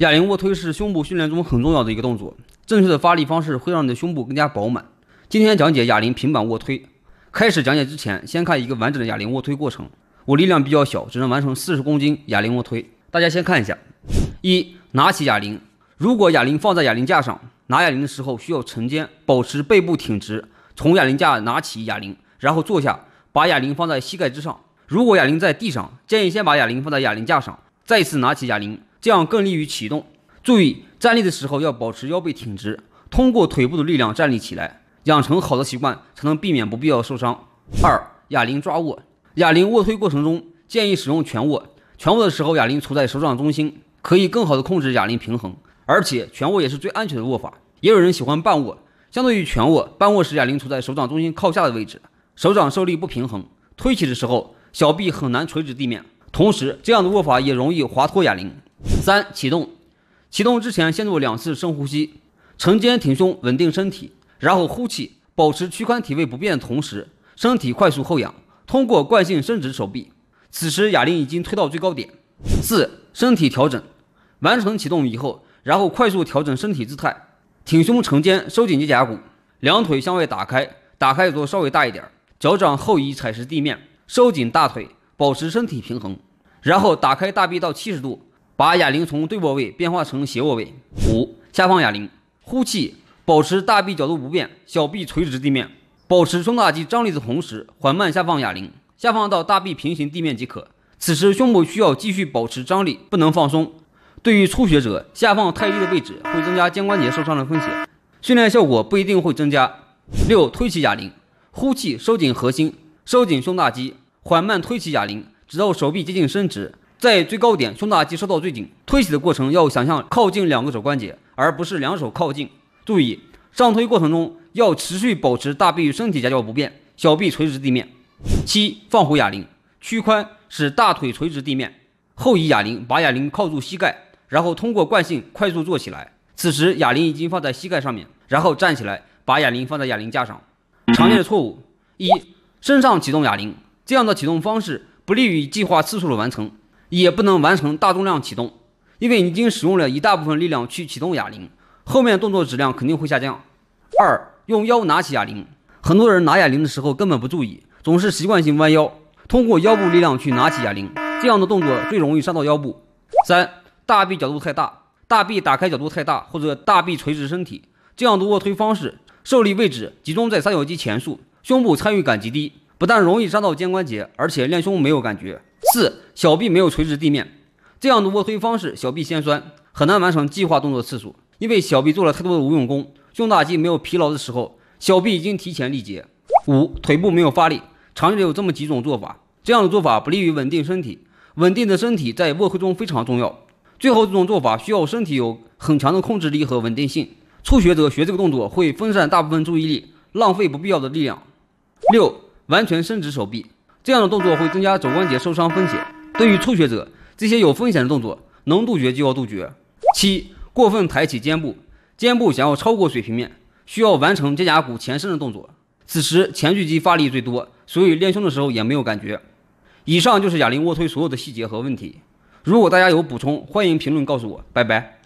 哑铃卧推是胸部训练中很重要的一个动作，正确的发力方式会让你的胸部更加饱满。今天讲解哑铃平板卧推。开始讲解之前，先看一个完整的哑铃卧推过程。我力量比较小，只能完成四十公斤哑铃卧推。大家先看一下。一，拿起哑铃。如果哑铃放在哑铃架上，拿哑铃的时候需要沉肩，保持背部挺直，从哑铃架拿起哑铃，然后坐下，把哑铃放在膝盖之上。如果哑铃在地上，建议先把哑铃放在哑铃架上，再次拿起哑铃。这样更利于启动。注意站立的时候要保持腰背挺直，通过腿部的力量站立起来。养成好的习惯，才能避免不必要受伤。二、哑铃抓握，哑铃卧推过程中建议使用全握。全握的时候，哑铃处在手掌中心，可以更好的控制哑铃平衡，而且全握也是最安全的握法。也有人喜欢半握，相对于全握，半握时哑铃处在手掌中心靠下的位置，手掌受力不平衡，推起的时候小臂很难垂直地面，同时这样的握法也容易滑脱哑铃。三启动，启动之前先做两次深呼吸，沉肩挺胸稳定身体，然后呼气，保持躯干体位不变的同时，身体快速后仰，通过惯性伸直手臂，此时哑铃已经推到最高点。四身体调整，完成启动以后，然后快速调整身体姿态，挺胸沉肩，收紧肩胛骨，两腿向外打开，打开幅度稍微大一点，脚掌后移踩实地面，收紧大腿，保持身体平衡，然后打开大臂到七十度。把哑铃从对握位变化成斜握位。五、下放哑铃，呼气，保持大臂角度不变，小臂垂直地面，保持胸大肌张力的同时，缓慢下放哑铃，下放到大臂平行地面即可。此时胸部需要继续保持张力，不能放松。对于初学者，下放太低的位置会增加肩关节受伤的风险，训练效果不一定会增加。六、推起哑铃，呼气，收紧核心，收紧胸大肌，缓慢推起哑铃，直到手臂接近伸直。在最高点，胸大肌收到最紧。推起的过程要想象靠近两个肘关节，而不是两手靠近。注意，上推过程中要持续保持大臂与身体夹角不变，小臂垂直地面。七，放回哑铃，屈髋使大腿垂直地面，后移哑铃，把哑铃靠住膝盖，然后通过惯性快速坐起来。此时哑铃已经放在膝盖上面，然后站起来把哑铃放在哑铃架上。常见的错误一，身上启动哑铃，这样的启动方式不利于计划次数的完成。也不能完成大重量启动，因为你已经使用了一大部分力量去启动哑铃，后面动作质量肯定会下降。二、用腰拿起哑铃，很多人拿哑铃的时候根本不注意，总是习惯性弯腰，通过腰部力量去拿起哑铃，这样的动作最容易伤到腰部。三大臂角度太大，大臂打开角度太大或者大臂垂直身体，这样的卧推方式，受力位置集中在三角肌前束，胸部参与感极低，不但容易伤到肩关节，而且练胸没有感觉。四小臂没有垂直地面，这样的卧推方式小臂先酸，很难完成计划动作次数，因为小臂做了太多的无用功，胸大肌没有疲劳的时候，小臂已经提前力竭。五腿部没有发力，常的有这么几种做法，这样的做法不利于稳定身体，稳定的身体在卧推中非常重要。最后这种做法需要身体有很强的控制力和稳定性，初学者学这个动作会分散大部分注意力，浪费不必要的力量。六完全伸直手臂。这样的动作会增加肘关节受伤风险。对于初学者，这些有风险的动作能杜绝就要杜绝。七，过分抬起肩部，肩部想要超过水平面，需要完成肩胛骨前伸的动作，此时前锯肌发力最多，所以练胸的时候也没有感觉。以上就是哑铃卧推所有的细节和问题。如果大家有补充，欢迎评论告诉我。拜拜。